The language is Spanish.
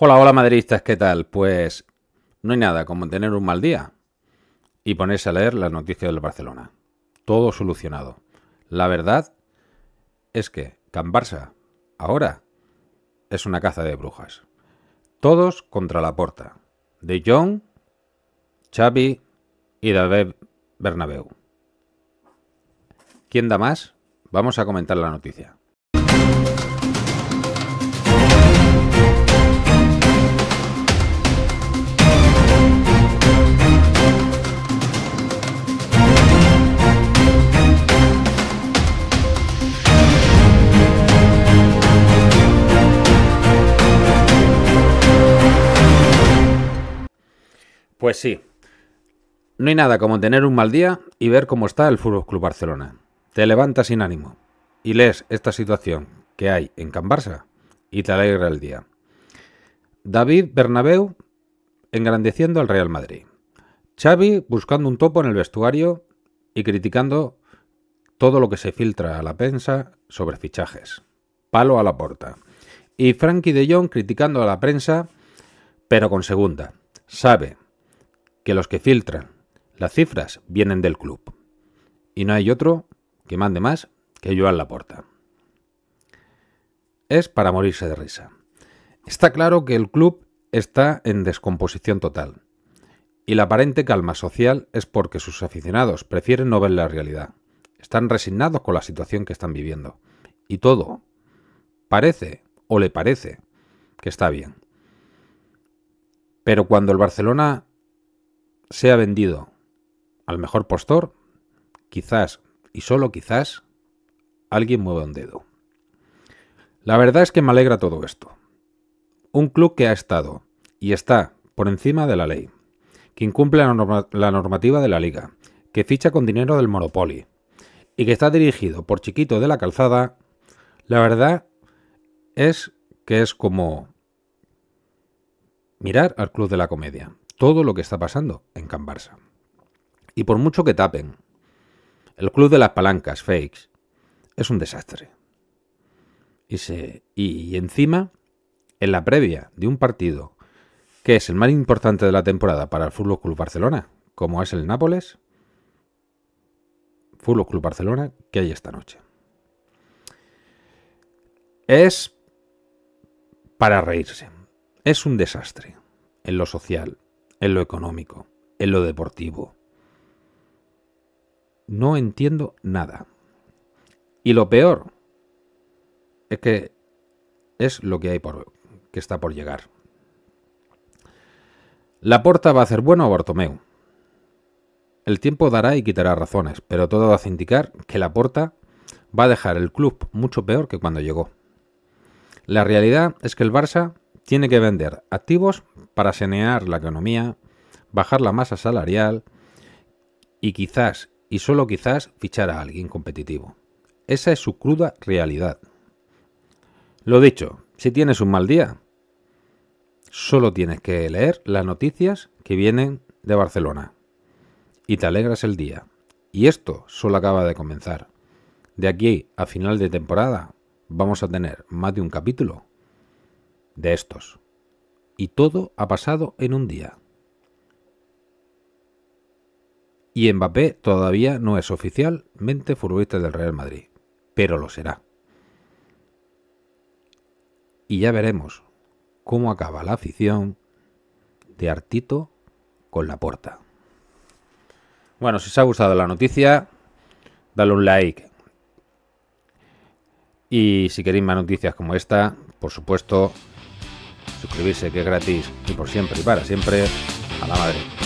Hola, hola madridistas, ¿qué tal? Pues no hay nada como tener un mal día y ponerse a leer las noticias del Barcelona. Todo solucionado. La verdad es que Can Barça ahora es una caza de brujas. Todos contra la porta. De John, Xavi y David Bernabeu. ¿Quién da más? Vamos a comentar la noticia. Pues sí. No hay nada como tener un mal día y ver cómo está el Fútbol Club Barcelona. Te levantas sin ánimo y lees esta situación que hay en Can Barça y te alegra el día. David Bernabeu engrandeciendo al Real Madrid. Xavi buscando un topo en el vestuario y criticando todo lo que se filtra a la prensa sobre fichajes. Palo a la puerta. Y Frankie de Jong criticando a la prensa, pero con segunda. Sabe que los que filtran las cifras vienen del club. Y no hay otro que mande más que Joan Laporta. Es para morirse de risa. Está claro que el club está en descomposición total. Y la aparente calma social es porque sus aficionados prefieren no ver la realidad. Están resignados con la situación que están viviendo. Y todo parece, o le parece, que está bien. Pero cuando el Barcelona sea vendido al mejor postor, quizás y solo quizás alguien mueva un dedo. La verdad es que me alegra todo esto. Un club que ha estado y está por encima de la ley, que incumple la, normativa de la liga, que ficha con dinero del Monopoly y que está dirigido por Chiquito de la Calzada, la verdad es que es como mirar al Club de la Comedia todo lo que está pasando en Can Y por mucho que tapen, el club de las palancas, fakes, es un desastre. Y, se, y, encima, en la previa de un partido que es el más importante de la temporada para el Fútbol Club Barcelona, como es el Nápoles, Fútbol Club Barcelona, que hay esta noche. Es para reírse. Es un desastre en lo social, en lo económico, en lo deportivo. No entiendo nada. Y lo peor es que es lo que hay por que está por llegar. La porta va a hacer bueno a Bartomeu. El tiempo dará y quitará razones, pero todo hace indicar que la porta va a dejar el club mucho peor que cuando llegó. La realidad es que el Barça tiene que vender activos para sanear la economía, bajar la masa salarial y quizás, y solo quizás, fichar a alguien competitivo. Esa es su cruda realidad. Lo dicho, si tienes un mal día, solo tienes que leer las noticias que vienen de Barcelona y te alegras el día. Y esto solo acaba de comenzar. De aquí a final de temporada vamos a tener más de un capítulo de estos. Y todo ha pasado en un día. Y Mbappé todavía no es oficialmente futbolista del Real Madrid, pero lo será. Y ya veremos cómo acaba la afición de Artito con la puerta. Bueno, si os ha gustado la noticia, dale un like. Y si queréis más noticias como esta, por supuesto, suscribirse que es gratis y por siempre y para siempre. A la madre.